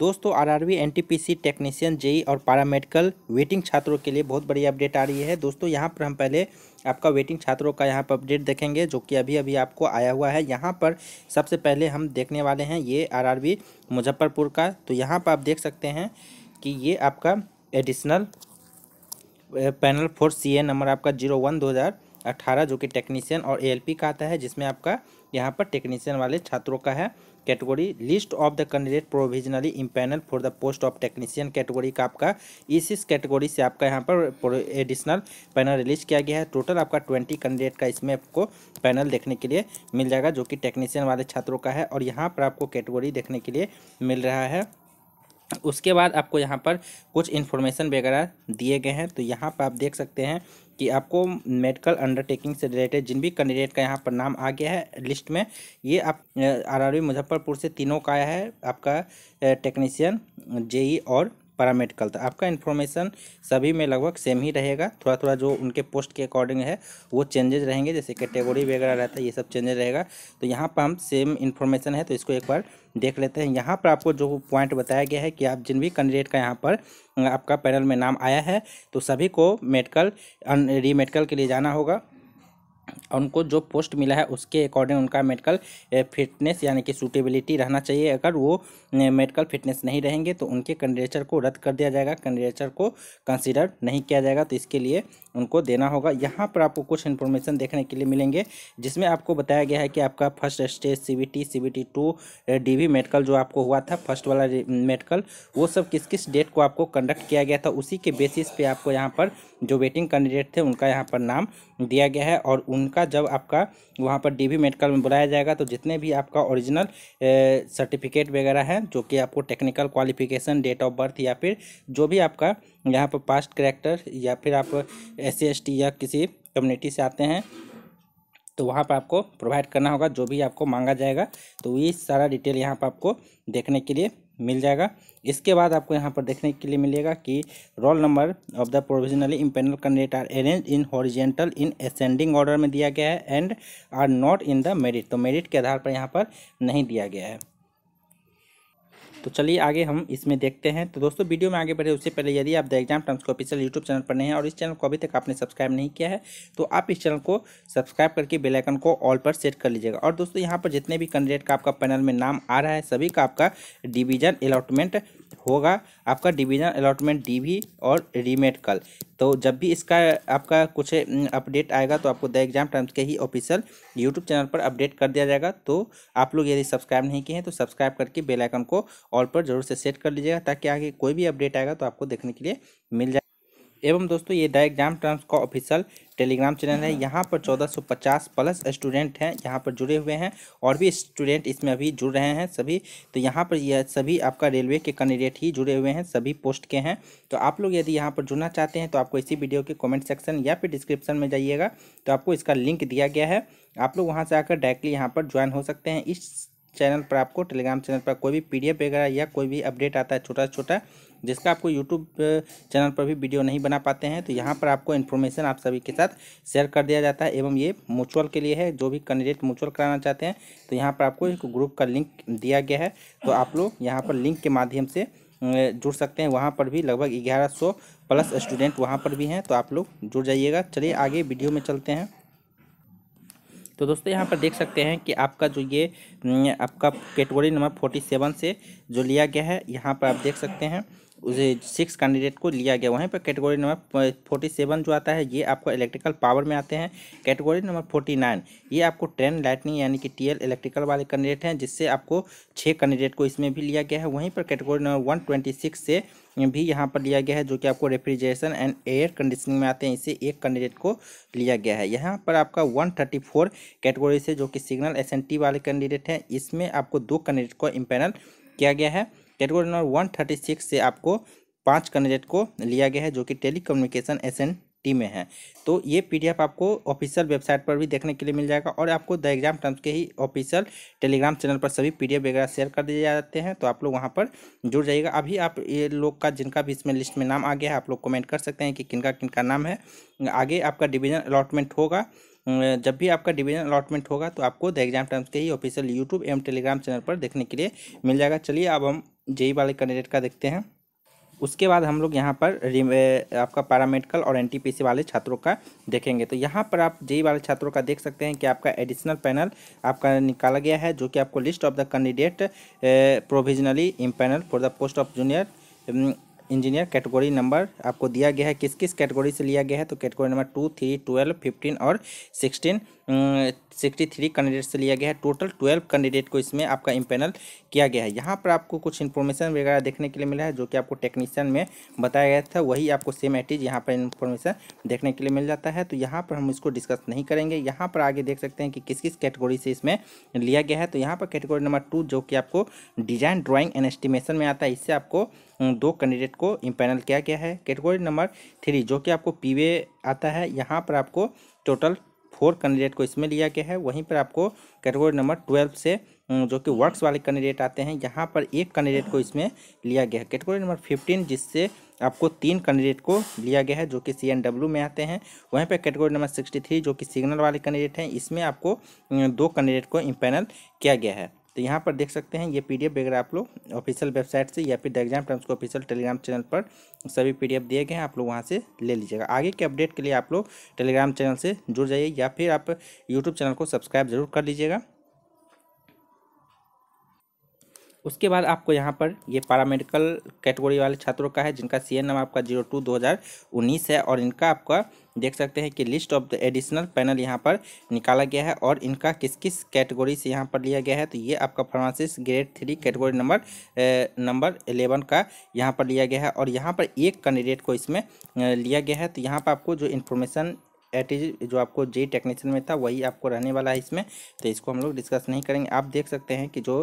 दोस्तों RRB NTPC technician JE और paramedical waiting छात्रों के लिए बहुत बड़ी अपडेट आ रही है दोस्तों यहाँ पर हम पहले आपका वेटिंग छात्रों का यहाँ पर अपडेट देखेंगे जो कि अभी अभी आपको आया हुआ है यहाँ पर सबसे पहले हम देखने वाले हैं ये आरआरबी मुजफ्फरपुर का तो यहाँ पर आप देख सकते हैं कि ये आपका additional panel four C number आपका जीरो वन दो हज़ार अट्ठारह जो कि टेक्नीशियन और ए का आता है जिसमें आपका यहाँ पर टेक्नीशियन वाले छात्रों का है category list of the candidate provisionally empanel for the post of technician category का आपका इस इस कैटेगरी से आपका यहाँ पर एडिशनल पैनल रिलीज किया गया है टोटल आपका ट्वेंटी कैंडिडेट का इसमें आपको पैनल देखने के लिए मिल जाएगा जो कि टेक्नीशियन वाले छात्रों का है और यहाँ पर आपको कैटेगरी देखने के लिए मिल रहा है उसके बाद आपको यहाँ पर कुछ इन्फॉर्मेशन वगैरह दिए गए हैं तो यहाँ पर आप देख सकते हैं कि आपको मेडिकल अंडरटेकिंग से रिलेटेड जिन भी कैंडिडेट का यहाँ पर नाम आ गया है लिस्ट में ये आप आरआरबी मुजफ्फरपुर से तीनों का आया है आपका टेक्नीशियन जेई e और पैरामेडिकल तो आपका इन्फॉर्मेशन सभी में लगभग सेम ही रहेगा थोड़ा थोड़ा जो उनके पोस्ट के अकॉर्डिंग है वो चेंजेज रहेंगे जैसे कैटेगरी वगैरह रहता है ये सब चेंजेज रहेगा तो यहाँ पर हम सेम इन्फॉर्मेशन है तो इसको एक बार देख लेते हैं यहाँ पर आपको जो पॉइंट बताया गया है कि आप जिन भी कैंडिडेट का यहाँ पर आपका पैनल में नाम आया है तो सभी को मेडिकल री मेडिकल के लिए जाना होगा उनको जो पोस्ट मिला है उसके अकॉर्डिंग उनका मेडिकल फिटनेस यानी कि सूटेबिलिटी रहना चाहिए अगर वो मेडिकल फिटनेस नहीं रहेंगे तो उनके कैंडिडेचर को रद्द कर दिया जाएगा कैंडिडेचर को कंसिडर नहीं किया जाएगा तो इसके लिए उनको देना होगा यहाँ पर आपको कुछ इन्फॉर्मेशन देखने के लिए मिलेंगे जिसमें आपको बताया गया है कि आपका first stage C B T C B T two D V medical जो आपको हुआ था फर्स्ट वाला मेडिकल वो सब किस किस डेट को आपको कंडक्ट किया गया था उसी के बेसिस पे आपको यहाँ पर जो वेटिंग कैंडिडेट थे उनका यहाँ पर नाम दिया गया है और उन उनका जब आपका वहाँ पर डीबी मेडिकल में बुलाया जाएगा तो जितने भी आपका ओरिजिनल सर्टिफिकेट वगैरह हैं जो कि आपको technical qualification date of birth या फिर जो भी आपका यहाँ पर पास्ट करेक्टर या फिर आप एस सी या किसी कम्युनिटी से आते हैं तो वहाँ पर आपको प्रोवाइड करना होगा जो भी आपको मांगा जाएगा तो ये सारा डिटेल यहाँ पर आपको देखने के लिए मिल जाएगा इसके बाद आपको यहाँ पर देखने के लिए मिलेगा कि roll number of the provisionally impanel candidate are arrange in horizontal in ascending order में दिया गया है and are not in the merit तो मेरिट के आधार पर यहाँ पर नहीं दिया गया है तो चलिए आगे हम इसमें देखते हैं तो दोस्तों वीडियो में आगे बढ़े उससे पहले यदि आप द एग्जाम टर्म्स को ऑफिशियल यूट्यूब चैनल पर नहीं हैं और इस चैनल को अभी तक आपने सब्सक्राइब नहीं किया है तो आप इस चैनल को सब्सक्राइब करके बेलाइकन को ऑल पर सेट कर लीजिएगा और दोस्तों यहाँ पर जितने भी कैंडिडेट का आपका पैनल में नाम आ रहा है सभी का आपका डिवीजन अलॉटमेंट होगा आपका डिवीजन अलॉटमेंट डी भी और रीमेट कल तो जब भी इसका आपका कुछ अपडेट हम्म, आएगा तो आपको द एग्जाम टाइम्स के ही ऑफिशियल यूट्यूब चैनल पर अपडेट कर दिया जाएगा तो आप लोग यदि सब्सक्राइब नहीं किए हैं तो सब्सक्राइब करके बेल आइकन को ऑल पर जरूर से सेट कर लीजिएगा ताकि आगे कोई भी अपडेट आएगा तो आपको देखने के लिए मिल जाए एवं दोस्तों ये द एग्जाम टर्म्स का ऑफिशियल टेलीग्राम चैनल है यहाँ पर 1450 प्लस स्टूडेंट हैं यहाँ पर जुड़े हुए हैं और भी स्टूडेंट इसमें अभी जुड़ रहे हैं सभी तो यहाँ पर यह सभी आपका रेलवे के कैंडिडेट ही जुड़े हुए हैं सभी पोस्ट के हैं तो आप लोग यदि यहाँ पर जुड़ना चाहते हैं तो आपको इसी वीडियो के कॉमेंट सेक्शन या फिर डिस्क्रिप्शन में जाइएगा तो आपको इसका लिंक दिया गया है आप लोग वहाँ से आकर डायरेक्टली यहाँ पर ज्वाइन हो सकते हैं इस चैनल पर आपको टेलीग्राम चैनल पर कोई भी पीडीएफ वगैरह या कोई भी अपडेट आता है छोटा छोटा जिसका आपको यूट्यूब चैनल पर भी वीडियो नहीं बना पाते हैं तो यहाँ पर आपको इन्फॉर्मेशन आप सभी के साथ शेयर कर दिया जाता है एवं ये म्यूचुअल के लिए है जो भी कैंडिडेट म्यूचुअल कराना चाहते हैं तो यहाँ पर आपको एक ग्रुप का लिंक दिया गया है तो आप लोग यहाँ पर लिंक के माध्यम से जुड़ सकते हैं वहाँ पर भी लगभग ग्यारह सौ प्लस स्टूडेंट वहाँ पर भी हैं तो आप लोग जुड़ जाइएगा चलिए आगे वीडियो में चलते हैं तो दोस्तों यहाँ पर देख सकते हैं कि आपका जो ये आपका कैटेगरी नंबर फोर्टी सेवन से जो लिया गया है यहाँ पर आप देख सकते हैं सिक्स कैंडिडेट को लिया गया वहीं पर कैटेगरी नंबर फोर्टी सेवन जो आता है ये आपको इलेक्ट्रिकल पावर में आते हैं कैटेगरी नंबर फोर्टी नाइन ये आपको ट्रेन लाइटनिंग यानी कि टीएल इलेक्ट्रिकल वाले कैंडिडेट हैं जिससे आपको छः कैंडिडेट को इसमें भी लिया गया है वहीं पर category number one twenty six से भी यहाँ पर लिया गया है जो कि आपको रेफ्रिजरेशन एंड एयर कंडीशनिंग में आते हैं इसे एक कैंडिडेट को लिया गया है यहाँ पर आपका वन कैटेगरी से जो कि सिग्नल एस वाले कैंडिडेट हैं इसमें आपको दो कैंडिडेट को इम्पेनल किया गया है category number one thirty six से आपको पांच कैंडिडेट को लिया गया है जो कि telecommunication S N T में है तो ये पीडीएफ आपको ऑफिशियल वेबसाइट पर भी देखने के लिए मिल जाएगा और आपको द एग्जाम टर्म्स के ही ऑफिशियल टेलीग्राम चैनल पर सभी पीडीएफ वगैरह शेयर कर दिए जाते हैं तो आप लोग वहाँ पर जुड़ जाइएगा अभी आप ये लोग का जिनका भी इसमें लिस्ट में नाम आ गया है आप लोग कमेंट कर सकते हैं कि किनका किनका नाम है आगे आपका डिविजन अलॉटमेंट होगा जब भी आपका डिवीजन अलॉटमेंट होगा तो आपको द एग्जाम टर्म्स के ही ऑफिशियल यूट्यूब एवं टेलीग्राम चैनल पर देखने के लिए मिल जाएगा चलिए अब हम जेई वाले कैंडिडेट का देखते हैं उसके बाद हम लोग यहाँ पर आपका पैरामेडिकल और एन वाले छात्रों का देखेंगे तो यहाँ पर आप जेई वाले छात्रों का देख सकते हैं कि आपका एडिशनल पैनल आपका निकाला गया है जो कि आपको list of the candidate provisionally impanel for the post of junior engineer category number आपको दिया गया है किस किस कैटेगरी से लिया गया है तो category number two three twelve fifteen और सिक्सटीन सिक्सटी थ्री कैंडिडेट से लिया गया है टोटल ट्वेल्व कैंडिडेट को इसमें आपका इम्पेनल किया गया है यहाँ पर आपको कुछ इन्फॉर्मेशन वगैरह देखने के लिए मिला है जो कि आपको टेक्नीशियन में बताया गया था वही आपको सेम एटीज यहाँ पर इन्फॉर्मेशन देखने के लिए मिल जाता है तो यहाँ पर हम इसको डिस्कस नहीं करेंगे यहाँ पर आगे देख सकते हैं कि किस किस कैटेगोरी से इसमें लिया गया है तो यहाँ पर कैटेगोरी नंबर टू जो कि आपको डिजाइन ड्रॉइंग एंड एस्टिमेशन में आता है इससे आपको दो कैंडिडेट को इम्पेनल किया गया है कैटेगोरी नंबर थ्री जो कि आपको पी आता है यहाँ पर आपको टोटल फोर कैंडिडेट को इसमें लिया गया है वहीं पर आपको कैटेगोरी नंबर ट्वेल्व से जो कि वर्क्स वाले कैंडिडेट आते हैं यहाँ पर एक कैंडिडेट को इसमें लिया गया है कैटेगोरी नंबर फिफ्टीन जिससे आपको तीन कैंडिडेट को लिया गया है जो कि सी में आते हैं वहीं पर कैटेगोरी नंबर सिक्सटी थ्री जो कि सिग्नल वाले कैंडिडेट हैं इसमें आपको दो कैंडिडेट को इम्पैनल किया गया है तो यहाँ पर देख सकते हैं ये पी वगैरह आप लोग ऑफिशियल वेबसाइट से या फिर द एग्जाम टर्म्स को ऑफिशियल टेलीग्राम चैनल पर सभी पी दिए गए हैं आप लोग वहाँ से ले लीजिएगा आगे के अपडेट के लिए आप लोग टेलीग्राम चैनल से जुड़ जाइए या फिर आप यूट्यूब चैनल को सब्सक्राइब जरूर कर लीजिएगा उसके बाद आपको यहाँ पर ये पैरामेडिकल कैटेगरी वाले छात्रों का है जिनका सी नंबर आपका जीरो टू दो हज़ार उन्नीस है और इनका आपका देख सकते हैं कि list of the additional panel यहाँ पर निकाला गया है और इनका किस किस कैटेगरी से यहाँ पर लिया गया है तो ये आपका pharmacist grade three category number number eleven का यहाँ पर लिया गया है और यहाँ पर एक कैंडिडेट को इसमें लिया गया है तो यहाँ पर आपको जो इन्फॉर्मेशन एट जो आपको जे टेक्नीशियन में था वही आपको रहने वाला है इसमें तो इसको हम लोग डिस्कस नहीं करेंगे आप देख सकते हैं कि जो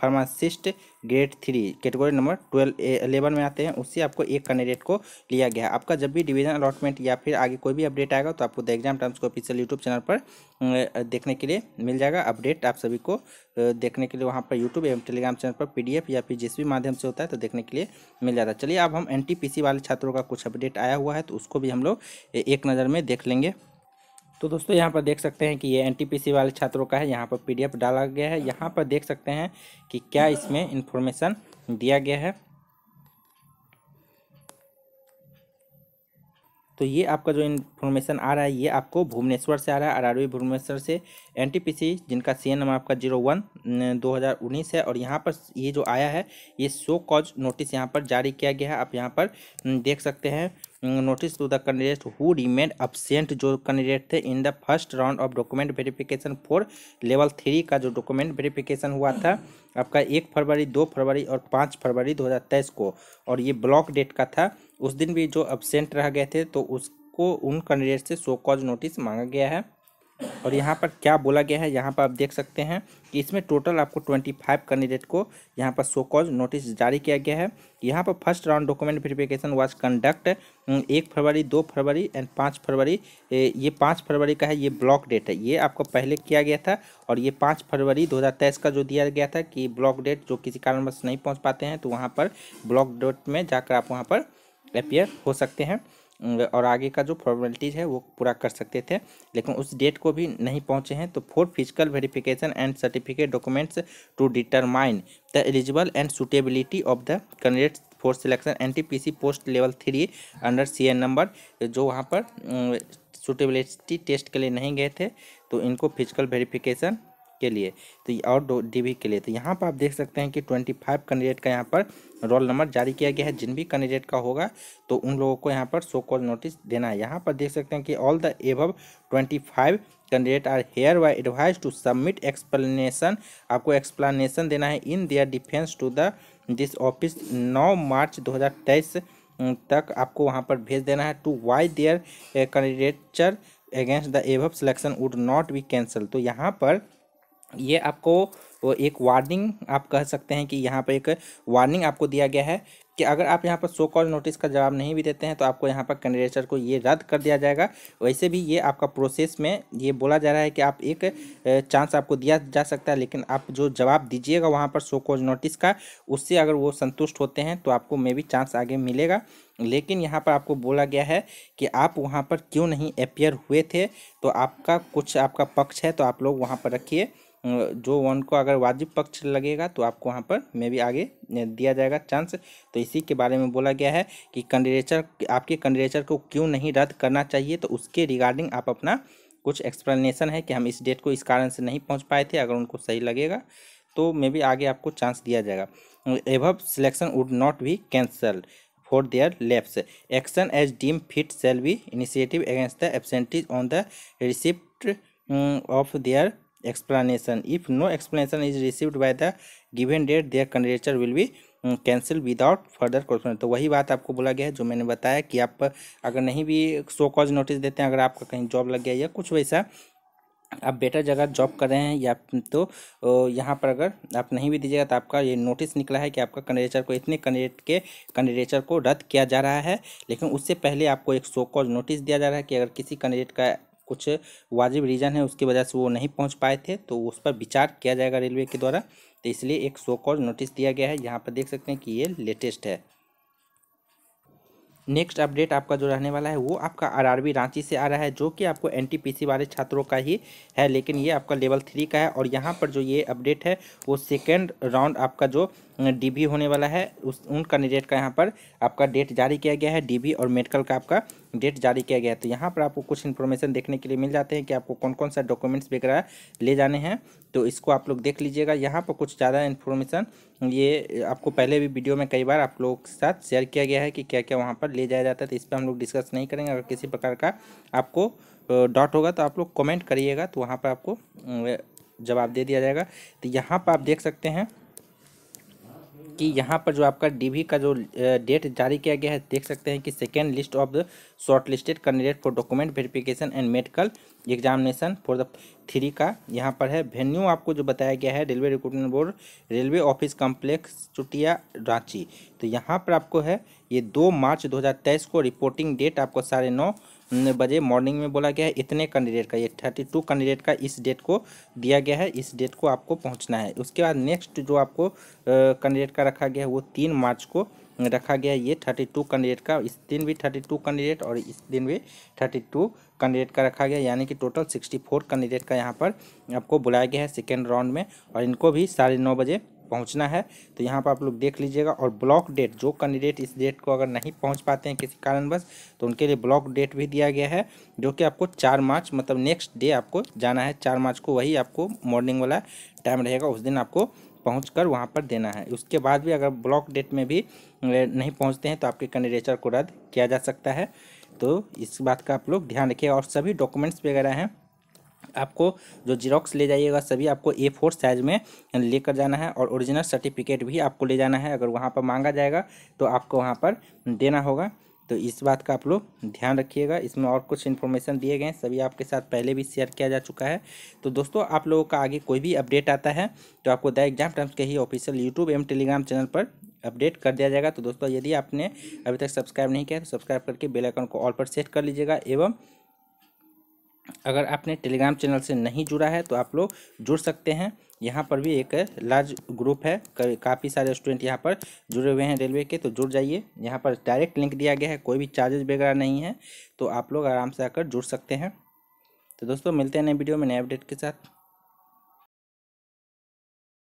pharmacist grade three category number twelve eleven में आते हैं उससे आपको एक कैंडिडेट को लिया गया आपका जब भी डिवीजन अलॉटमेंट या फिर आगे कोई भी अपडेट आएगा तो आपको द एग्जाम टर्म्स को ऑफिशियल यूट्यूब चैनल पर देखने के लिए मिल जाएगा अपडेट आप सभी को देखने के लिए वहाँ पर यूट्यूब एवं टेलीग्राम चैनल पर पी या फिर जिस भी माध्यम से होता है तो देखने के लिए मिल जाता है चलिए अब हम एन वाले छात्रों का कुछ अपडेट आया हुआ है तो उसको भी हम लोग एक नज़र में देख लेंगे तो दोस्तों यहाँ पर देख सकते हैं कि ये एनटीपीसी वाले छात्रों का है यहाँ पर पीडीएफ डाला गया है यहाँ पर देख सकते हैं कि क्या इसमें इन्फॉर्मेशन दिया गया है तो ये आपका जो इन्फॉर्मेशन आ रहा है ये आपको भुवनेश्वर से आ रहा है आर भुवनेश्वर से एनटीपीसी जिनका सी नंबर आपका जीरो वन दो हज़ार उन्नीस है और यहाँ पर ये जो आया है ये शो कॉज नोटिस यहाँ पर जारी किया गया है आप यहाँ पर देख सकते हैं notice to the candidate who remained absent जो कैंडिडेट थे in the first round of document verification for level three का जो डॉक्यूमेंट वेरिफिकेशन हुआ था आपका एक फरवरी दो फरवरी और पाँच फरवरी 2023 को और ये ब्लॉक डेट का था उस दिन भी जो एबसेंट रह गए थे तो उसको उन कैंडिडेट से सो कॉज नोटिस मांगा गया है और यहाँ पर क्या बोला गया है यहाँ पर आप देख सकते हैं कि इसमें टोटल आपको ट्वेंटी फाइव कैंडिडेट को यहाँ पर सो कॉज नोटिस जारी किया गया है यहाँ पर first round document verification was conduct एक फरवरी दो फरवरी एंड पाँच फरवरी ये पाँच फरवरी का है ये ब्लॉक डेट है ये आपको पहले किया गया था और ये पाँच फरवरी दो का जो दिया गया था कि ब्लॉक डेट जो किसी कारणवश नहीं पहुँच पाते हैं तो वहाँ पर ब्लॉक डेट में जाकर आप वहाँ पर अपेयर हो सकते हैं और आगे का जो फॉर्मेलिटीज़ है वो पूरा कर सकते थे लेकिन उस डेट को भी नहीं पहुंचे हैं तो for physical verification and certificate documents to determine the eligible and suitability of the candidates for selection N T P C post level three under C N number जो वहाँ पर सुटेबिलिटी टेस्ट के लिए नहीं गए थे तो इनको फिजिकल वेरिफिकेशन के लिए तो और डी के लिए तो यहाँ पर आप देख सकते हैं कि ट्वेंटी फाइव कैंडिडेट का यहाँ पर रोल नंबर जारी किया गया है जिन भी कैंडिडेट का होगा तो उन लोगों को यहाँ पर सो कॉल नोटिस देना है यहाँ पर देख सकते हैं कि all the above twenty five candidate are hereby advise to submit explanation आपको एक्सप्लानशन देना है in their defence to the this office नौ मार्च दो हज़ार तेईस तक आपको वहाँ पर भेज देना है to why their candidature against the above selection would not be cancel तो यहाँ पर ये आपको एक वार्निंग आप कह सकते हैं कि यहाँ पर एक वार्निंग आपको दिया गया है कि अगर आप यहाँ पर सो कॉल नोटिस का जवाब नहीं भी देते हैं तो आपको यहाँ पर कैंडिडेटर को ये रद्द कर दिया जाएगा वैसे भी ये आपका प्रोसेस में ये बोला जा रहा है कि आप एक चांस आपको दिया जा सकता है लेकिन आप जो जवाब दीजिएगा वहाँ पर सो कॉल नोटिस का उससे अगर वो संतुष्ट होते हैं तो आपको मे भी चांस आगे मिलेगा लेकिन यहाँ पर आपको बोला गया है कि आप वहाँ पर क्यों नहीं अपेयर हुए थे तो आपका कुछ आपका पक्ष है तो आप लोग वहाँ पर रखिए जो वन को अगर वाजिब पक्ष लगेगा तो आपको वहाँ पर मे भी आगे दिया जाएगा चांस तो इसी के बारे में बोला गया है कि कैंडिडेचर आपके कैंडिडेचर को क्यों नहीं रद्द करना चाहिए तो उसके रिगार्डिंग आप अपना कुछ एक्सप्लेनेशन है कि हम इस डेट को इस कारण से नहीं पहुँच पाए थे अगर उनको सही लगेगा तो मे भी आगे आपको चांस दिया जाएगा above selection would not be cancelled for their lapse. Action as deem fit shall be initiative against the absentees on the receipt of their explanation if no explanation is received by the given date their candidature will be cancel without further question तो वही बात आपको बोला गया है जो मैंने बताया कि आप अगर नहीं भी सो कॉज नोटिस देते हैं अगर आपका कहीं जॉब लग गया या कुछ वैसा आप बेटर जगह जॉब कर रहे हैं या तो यहाँ पर अगर आप नहीं भी दीजिएगा तो आपका ये नोटिस निकला है कि आपका कैंडिडेचर को इतने कैंडिडेट के कैंडिडेचर को रद्द किया जा रहा है लेकिन उससे पहले आपको एक सो कॉज नोटिस दिया जा रहा है कि अगर किसी कैंडिडेट का कुछ वाजिब रीज़न है उसकी वजह से वो नहीं पहुंच पाए थे तो उस पर विचार किया जाएगा रेलवे के द्वारा तो इसलिए एक शो कॉल नोटिस दिया गया है यहाँ पर देख सकते हैं कि ये लेटेस्ट है नेक्स्ट अपडेट आपका जो रहने वाला है वो आपका आरआरबी रांची से आ रहा है जो कि आपको एनटीपीसी वाले छात्रों का ही है लेकिन ये आपका लेवल थ्री का है और यहाँ पर जो ये अपडेट है वो सेकेंड राउंड आपका जो डीबी होने वाला है उस उन कैंडिडेट का यहाँ पर आपका डेट जारी किया गया है डीबी और मेडिकल का आपका डेट जारी किया गया है तो यहाँ पर आपको कुछ इन्फॉर्मेशन देखने के लिए मिल जाते हैं कि आपको कौन कौन सा डॉक्यूमेंट्स वगैरह ले जाने हैं तो इसको आप लोग देख लीजिएगा यहाँ पर कुछ ज़्यादा इन्फॉर्मेशन ये आपको पहले भी वीडियो में कई बार आप लोगों के साथ शेयर किया गया है कि क्या क्या वहाँ पर ले जाया जाता है तो इस पर हम लोग डिस्कस नहीं करेंगे अगर किसी प्रकार का आपको डॉट होगा तो आप लोग कमेंट करिएगा तो वहाँ पर आपको जवाब दे दिया जाएगा तो यहाँ पर आप देख सकते हैं कि यहाँ पर जो आपका डीवी का जो डेट जारी किया गया है देख सकते हैं कि second list of the short listed candidate for document verification and medical examination for the three का यहाँ पर है वेन्यू आपको जो बताया गया है railway recruitment board railway office complex Chutia Ranchi तो यहाँ पर आपको है ये दो मार्च दो को रिपोर्टिंग डेट आपको साढ़े नौ बजे मॉर्निंग में बोला गया है इतने कैंडिडेट का ये थर्टी टू कैंडिडेट का इस डेट को दिया गया है इस डेट को आपको पहुंचना है उसके बाद नेक्स्ट जो आपको कैंडिडेट का रखा गया है वो तीन मार्च को रखा गया है ये थर्टी टू कैंडिडेट का इस दिन भी थर्टी टू कैंडिडेट और इस दिन भी थर्टी टू कैंडिडेट का रखा गया यानी कि टोटल सिक्सटी फोर कैंडिडेट का यहाँ पर आपको बुलाया गया है सेकेंड राउंड में और इनको भी साढ़े नौ बजे पहुंचना है तो यहाँ पर आप लोग देख लीजिएगा और ब्लॉक डेट जो कैंडिडेट इस डेट को अगर नहीं पहुंच पाते हैं किसी कारणवश तो उनके लिए ब्लॉक डेट भी दिया गया है जो कि आपको चार मार्च मतलब नेक्स्ट डे आपको जाना है चार मार्च को वही आपको मॉर्निंग वाला टाइम रहेगा उस दिन आपको पहुँच कर वहाँ पर देना है उसके बाद भी अगर ब्लॉक डेट में भी नहीं पहुँचते हैं तो आपके कैंडिडेचर को रद्द किया जा सकता है तो इस बात का आप लोग ध्यान रखिए और सभी डॉक्यूमेंट्स वगैरह हैं आपको जो जीरोक्स ले जाइएगा सभी आपको ए फोर साइज में लेकर जाना है और ओरिजिनल सर्टिफिकेट भी आपको ले जाना है अगर वहाँ पर मांगा जाएगा तो आपको वहाँ पर देना होगा तो इस बात का आप लोग ध्यान रखिएगा इसमें और कुछ इन्फॉर्मेशन दिए गए हैं सभी आपके साथ पहले भी शेयर किया जा चुका है तो दोस्तों आप लोगों का आगे कोई भी अपडेट आता है तो आपको द एग्जाम टर्म्स के ही ऑफिशियल यूट्यूब एवं टेलीग्राम चैनल पर अपडेट कर दिया जाएगा तो दोस्तों यदि आपने अभी तक सब्सक्राइब नहीं किया तो सब्सक्राइब करके बेलाइकन को ऑल पर सेट कर लीजिएगा एवं अगर आपने टेलीग्राम चैनल से नहीं जुड़ा है तो आप लोग जुड़ सकते हैं यहाँ पर भी एक लार्ज ग्रुप है काफ़ी सारे स्टूडेंट यहाँ पर जुड़े हुए हैं रेलवे के तो जुड़ जाइए यहाँ पर डायरेक्ट लिंक दिया गया है कोई भी चार्जेस वगैरह नहीं है तो आप लोग आराम से आकर जुड़ सकते हैं तो दोस्तों मिलते हैं नए वीडियो में नए अपडेट के साथ